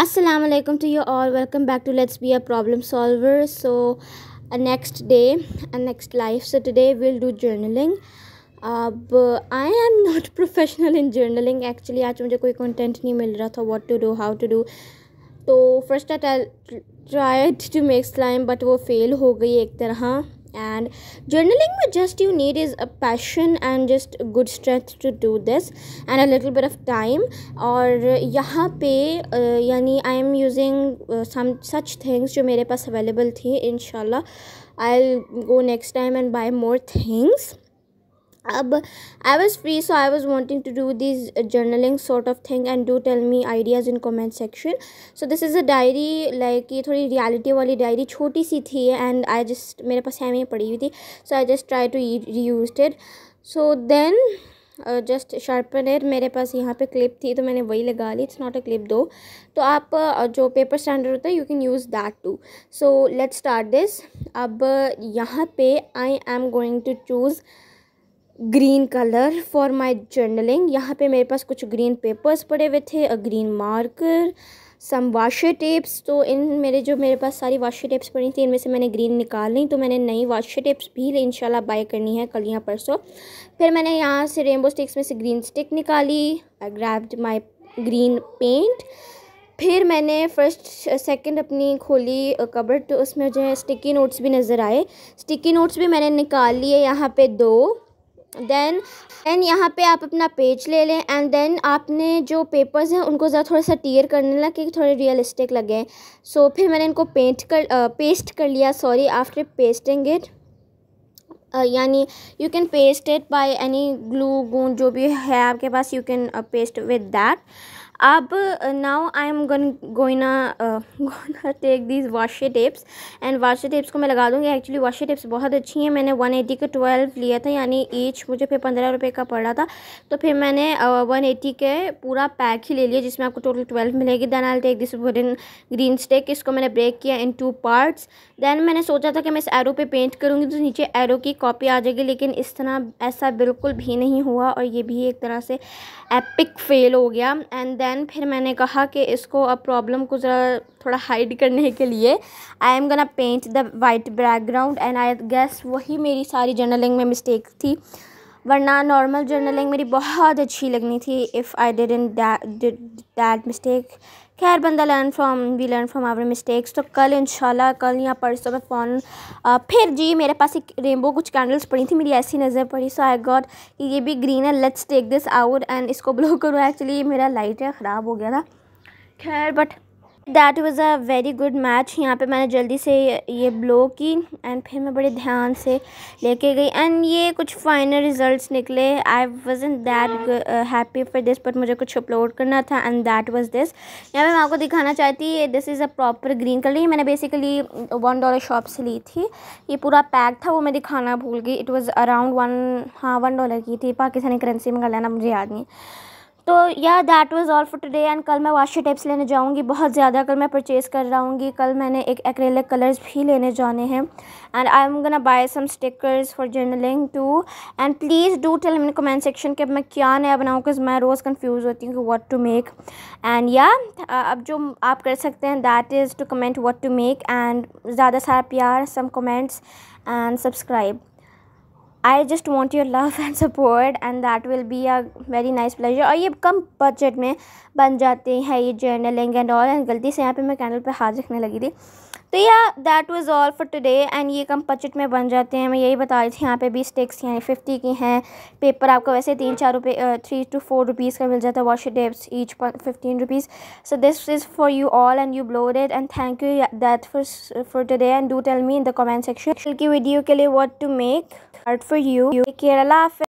Aslam to you all welcome back to let's be a problem solver so next day next life so today will do journaling अब I am not professional in journaling actually आज मुझे कोई content नहीं मिल रहा था what to do how to do तो first I tried to make slime but वो फेल हो गई एक तरह and journaling what just you need is a passion and just good strength to do this and a little bit of time or uh, pe, uh, yani i am using uh, some such things jo mere pas available thi inshallah i'll go next time and buy more things अब I was free so I was wanting to do this journaling sort of thing and do tell me ideas in comment section so this is a diary like ये थोड़ी reality वाली diary छोटी सी थी and I just मेरे पास हमें पड़ी हुई थी so I just try to reuse it so then just sharpened मेरे पास यहाँ पे क्लिप थी तो मैंने वही लगा ली it's not a clip though तो आप uh, जो पेपर स्टैंडर्ड होता है you can use that too so let's start this अब यहाँ पे I am going to choose green colour for my journaling यहाँ पे मेरे पास कुछ ग्रीन पेपर्स पड़े हुए थे a green marker some washi tapes तो इन मेरे जो मेरे पास सारी वाशर टेप्स पड़ी थी इनमें से मैंने ग्रीन निकाल ली तो मैंने नई वाशर टेप्स भी शाला बाय करनी है कल यहाँ परसों फिर मैंने यहाँ से रेनबो स्टिक्स में से ग्रीन स्टिक निकाली I grabbed my green paint फिर मैंने फ़र्स्ट सेकंड अपनी खोली कबर तो उसमें जो है स्टिकी नोट्स भी नज़र आए स्टिकी नोट्स भी मैंने निकाल लिए यहाँ पे दो देन देन यहाँ पे आप अपना पेज ले लें एंड देन आपने जो पेपर्स हैं उनको ज़रा थोड़ा सा टीयर करने लगा कि थोड़े रियलिस्टिक लगे सो so, फिर मैंने इनको पेंट कर आ, पेस्ट कर लिया सॉरी आफ्टर पेस्टिंग इट यानी you can paste it by any glue गूंद जो भी है आपके पास you can paste with that अब now I am gonna gonna take these washi tapes and washi tapes को मैं लगा दूँगी एक्चुअली वाशे टेप्स बहुत अच्छी हैं मैंने वन एटी के ट्वेल्व लिया था यानी ईच मुझे फिर पंद्रह रुपये का पड़ रहा था तो फिर मैंने वन uh, एटी के पूरा पैक ही ले लिया जिसमें आपको टोटल ट्वेल्व मिलेगी then I take this wooden green stick इसको मैंने ब्रेक किया इन टू पार्ट्स देन मैंने सोचा था कि मैं इस एरो पे पेंट करूँगी तो नीचे एरो की कॉपी आ जाएगी लेकिन इस तरह ऐसा बिल्कुल भी नहीं हुआ और ये भी एक तरह से एपिक फेल हो गया एंड देन देन फिर मैंने कहा कि इसको अब प्रॉब्लम को ज़रा थोड़ा हाइड करने के लिए I am gonna paint the white background and I guess वही मेरी सारी जर्नलिंग में मिस्टेक थी वरना नॉर्मल जर्नलिंग मेरी बहुत अच्छी लगनी थी if I in that mistake खैर बंदा learn from we learn from our mistakes तो कल इंशाल्लाह कल या परसों मैं फ़ोन फिर जी मेरे पास एक रेनबो कुछ कैंडल्स पड़ी थी मेरी ऐसी नज़र पड़ी सो आई गॉट कि ये भी ग्रीन है let's take this out and इसको ब्लो करो एक्चुअली मेरा लाइट है ख़राब हो गया था खैर but that was a very good match यहाँ पे मैंने जल्दी से ये ब्लो की एंड फिर मैं बड़े ध्यान से लेके गई एंड ये कुछ फाइनल रिजल्ट्स निकले I was in that happy for this but मुझे कुछ अपलोड करना था एंड दैट वॉज दिस यहाँ पे मैं आपको दिखाना चाहती this is a proper green colour ये मैंने बेसिकली वन डॉलर शॉप से ली थी ये पूरा पैक था वो मैं दिखाना भूल गई इट वॉज़ अराउंड वन हाँ वन डॉलर की थी पाकिस्तानी करेंसी में कर लेना मुझे याद नहीं तो yeah that was all for today and कल मैं वाशर टेप्स लेने जाऊंगी बहुत ज़्यादा कल मैं परचेज़ कर रहा हूँगी कल मैंने एक एक्रेलिक कलर्स भी लेने जाने हैं and I am gonna buy some stickers for journaling too and please do tell me in comment section कि मैं क्या नया बनाऊँ बिकॉज मैं रोज़ कन्फ्यूज़ होती हूँ कि वट टू मेक एंड या अब जो आप कर सकते हैं that is to comment what to make and ज़्यादा सारा प्यार some comments and subscribe I just want your love and support and that will be a very nice pleasure और ये कम बजट में बन जाते हैं ये जर्नलिंग एंड ऑल एंड गलती से यहाँ पे मैं कैंडल पे हाथ रखने लगी थी तो yeah that was all for today and ये कम बजट में बन जाते हैं मैं यही बता रही थी यहाँ पे भी स्टिक्स हैं फिफ्टी की हैं पेपर आपको वैसे तीन चार रुपये थ्री टू फोर रुपीज़ का मिल जाता है wash tapes each fifteen rupees so this is for you all and you blowed it and thank you that for for today and do tell me in the comment section की video के लिए what to make heart for you Kerala